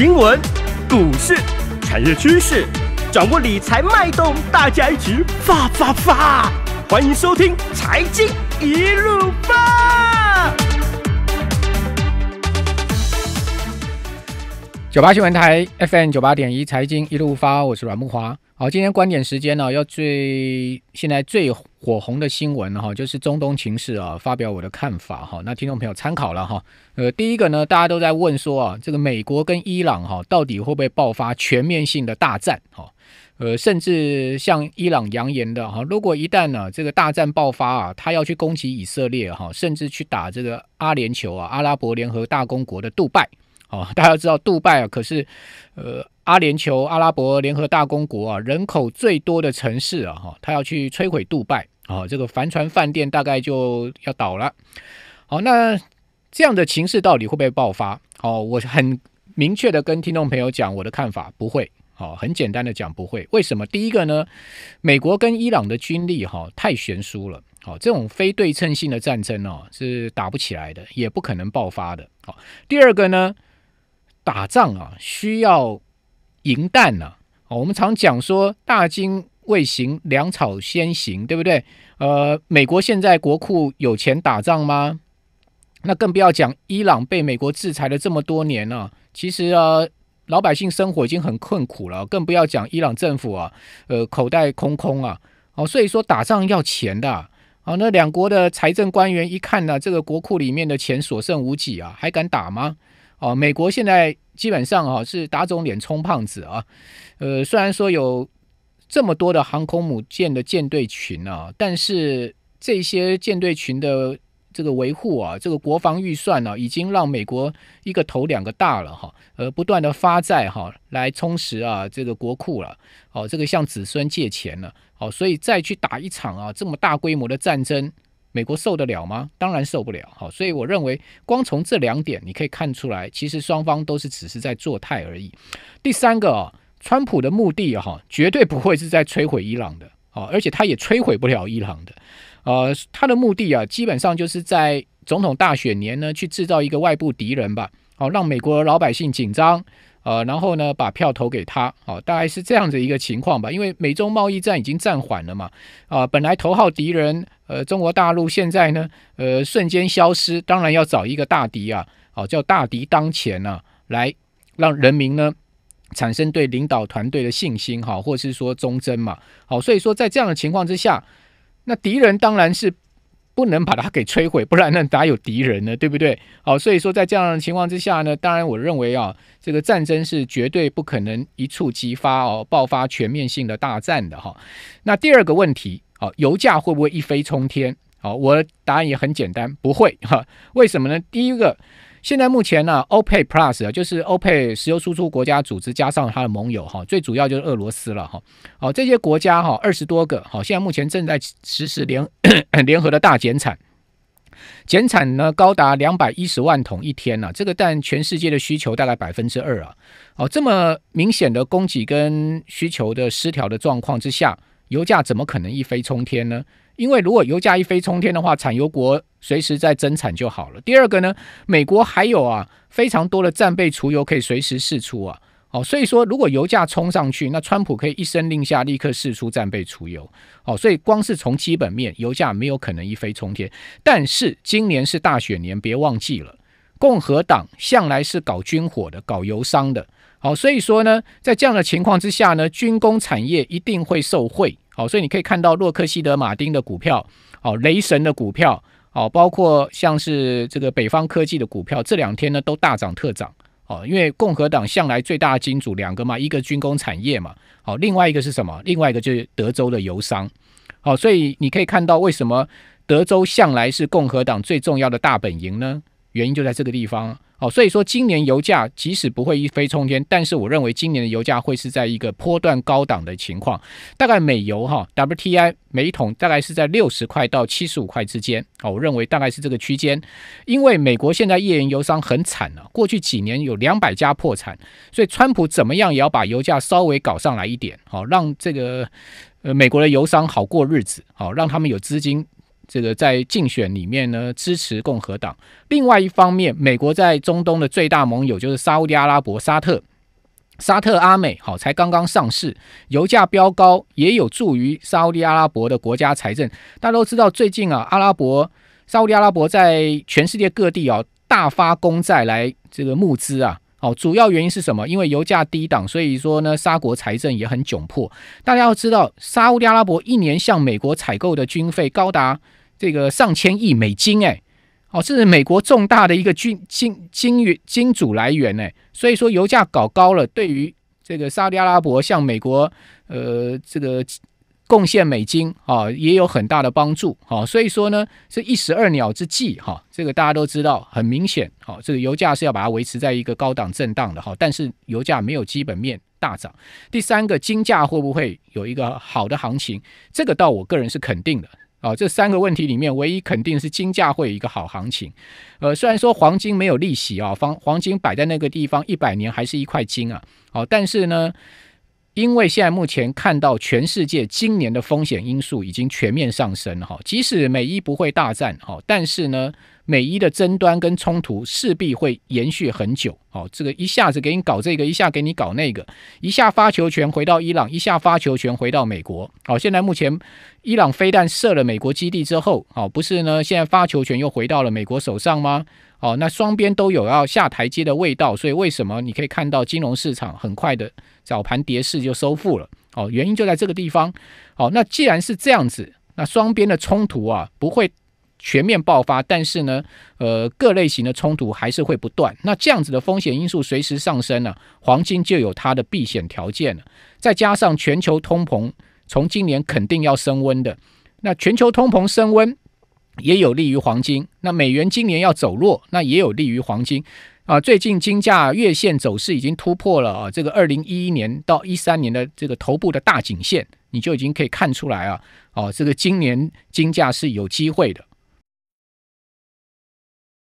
新闻、股市、产业趋势，掌握理财脉动，大家一起发发发！欢迎收听《财经一路发》。九八新闻台 FM 九八点一财经一路发，我是阮木华。好，今天观点时间呢，要追现在最火红的新闻哈，就是中东情势啊，发表我的看法哈。那听众朋友参考了哈。呃，第一个呢，大家都在问说啊，这个美国跟伊朗哈，到底会不会爆发全面性的大战哈？呃，甚至像伊朗扬言的哈，如果一旦呢这个大战爆发啊，他要去攻击以色列哈，甚至去打这个阿联酋啊，阿拉伯联合大公国的杜拜。哦，大家知道杜拜啊，可是，呃，阿联酋阿拉伯联合大公国啊，人口最多的城市啊，哈，他要去摧毁杜拜，哦，这个帆船饭店大概就要倒了。好，那这样的情势到底会不会爆发？哦，我很明确的跟听众朋友讲，我的看法不会。哦，很简单的讲，不会。为什么？第一个呢，美国跟伊朗的军力哈太悬殊了。好，这种非对称性的战争哦是打不起来的，也不可能爆发的。好，第二个呢？打仗啊，需要银弹啊哦，我们常讲说“大金未行，粮草先行”，对不对？呃，美国现在国库有钱打仗吗？那更不要讲伊朗被美国制裁了这么多年了。其实啊，老百姓生活已经很困苦了，更不要讲伊朗政府啊，呃，口袋空空啊。哦，所以说打仗要钱的。哦，那两国的财政官员一看呢，这个国库里面的钱所剩无几啊，还敢打吗？哦，美国现在基本上啊是打肿脸充胖子啊，呃，虽然说有这么多的航空母舰的舰队群啊，但是这些舰队群的这个维护啊，这个国防预算呢，已经让美国一个头两个大了哈，呃，不断的发债哈来充实啊这个国库了，哦，这个向子孙借钱了，哦，所以再去打一场啊这么大规模的战争。美国受得了吗？当然受不了。好，所以我认为，光从这两点你可以看出来，其实双方都是只是在做态而已。第三个啊，川普的目的哈，绝对不会是在摧毁伊朗的啊，而且他也摧毁不了伊朗的。呃，他的目的啊，基本上就是在总统大选年呢，去制造一个外部敌人吧，好让美国老百姓紧张。呃，然后呢，把票投给他，哦，大概是这样子一个情况吧。因为美中贸易战已经暂缓了嘛，啊，本来头号敌人，呃，中国大陆现在呢，呃，瞬间消失，当然要找一个大敌啊，哦，叫大敌当前呢，来让人民呢产生对领导团队的信心哈，或是说忠贞嘛，好，所以说在这样的情况之下，那敌人当然是。不能把它给摧毁，不然呢，哪有敌人呢，对不对？好，所以说在这样的情况之下呢，当然我认为啊，这个战争是绝对不可能一触即发哦，爆发全面性的大战的哈。那第二个问题，好，油价会不会一飞冲天？好，我的答案也很简单，不会哈。为什么呢？第一个。现在目前呢，欧佩 Plus 啊，就是欧佩石油输出国家组织加上它的盟友哈，最主要就是俄罗斯了哈。哦，这些国家哈，二十多个，好，现在目前正在实施联 联合的大减产，减产呢高达两百一十万桶一天呢。这个占全世界的需求大概百分之二啊。哦，这么明显的供给跟需求的失调的状况之下，油价怎么可能一飞冲天呢？因为如果油价一飞冲天的话，产油国随时在增产就好了。第二个呢，美国还有啊非常多的战备储油可以随时释出啊。哦，所以说如果油价冲上去，那川普可以一声令下，立刻释出战备储油。哦，所以光是从基本面，油价没有可能一飞冲天。但是今年是大选年，别忘记了，共和党向来是搞军火的，搞油商的。好，所以说呢，在这样的情况之下呢，军工产业一定会受惠。好，所以你可以看到洛克希德马丁的股票，哦，雷神的股票，哦，包括像是这个北方科技的股票，这两天呢都大涨特涨，哦，因为共和党向来最大的金主两个嘛，一个军工产业嘛，哦，另外一个是什么？另外一个就是德州的油商，好，所以你可以看到为什么德州向来是共和党最重要的大本营呢？原因就在这个地方。哦，所以说今年油价即使不会一飞冲天，但是我认为今年的油价会是在一个波段高档的情况，大概美油哈 W T I 每桶大概是在六十块到七十五块之间。哦，我认为大概是这个区间，因为美国现在页岩油商很惨了，过去几年有两百家破产，所以川普怎么样也要把油价稍微搞上来一点，好让这个呃美国的油商好过日子，好让他们有资金。这个在竞选里面呢，支持共和党。另外一方面，美国在中东的最大盟友就是沙特阿拉伯、沙特、沙特阿美，好，才刚刚上市，油价飙高，也有助于沙特阿拉伯的国家财政。大家都知道，最近啊，阿拉伯、沙特阿拉伯在全世界各地啊，大发公债来这个募资啊。好，主要原因是什么？因为油价低档，所以说呢，沙国财政也很窘迫。大家要知道，沙特阿拉伯一年向美国采购的军费高达。这个上千亿美金哎，哦，这是美国重大的一个军金金源金主来源哎，所以说油价搞高了，对于这个沙特阿拉伯向美国呃这个贡献美金啊，也有很大的帮助哦，所以说呢这一石二鸟之计哈，这个大家都知道，很明显哦，这个油价是要把它维持在一个高档震荡的哈，但是油价没有基本面大涨。第三个，金价会不会有一个好的行情？这个到我个人是肯定的。哦，这三个问题里面，唯一肯定是金价会有一个好行情。呃，虽然说黄金没有利息啊，方黄金摆在那个地方一百年还是一块金啊。哦，但是呢，因为现在目前看到全世界今年的风险因素已经全面上升了哈，即使美伊不会大战哦，但是呢。美伊的争端跟冲突势必会延续很久。哦，这个一下子给你搞这个，一下给你搞那个，一下发球权回到伊朗，一下发球权回到美国。好，现在目前伊朗飞弹射了美国基地之后，哦，不是呢？现在发球权又回到了美国手上吗？哦，那双边都有要下台阶的味道。所以为什么你可以看到金融市场很快的早盘跌势就收复了？哦，原因就在这个地方。好，那既然是这样子，那双边的冲突啊，不会。全面爆发，但是呢，呃，各类型的冲突还是会不断。那这样子的风险因素随时上升呢，黄金就有它的避险条件了。再加上全球通膨，从今年肯定要升温的。那全球通膨升温也有利于黄金。那美元今年要走弱，那也有利于黄金啊。最近金价月线走势已经突破了啊，这个二零一一年到一三年的这个头部的大颈线，你就已经可以看出来啊。哦，这个今年金价是有机会的。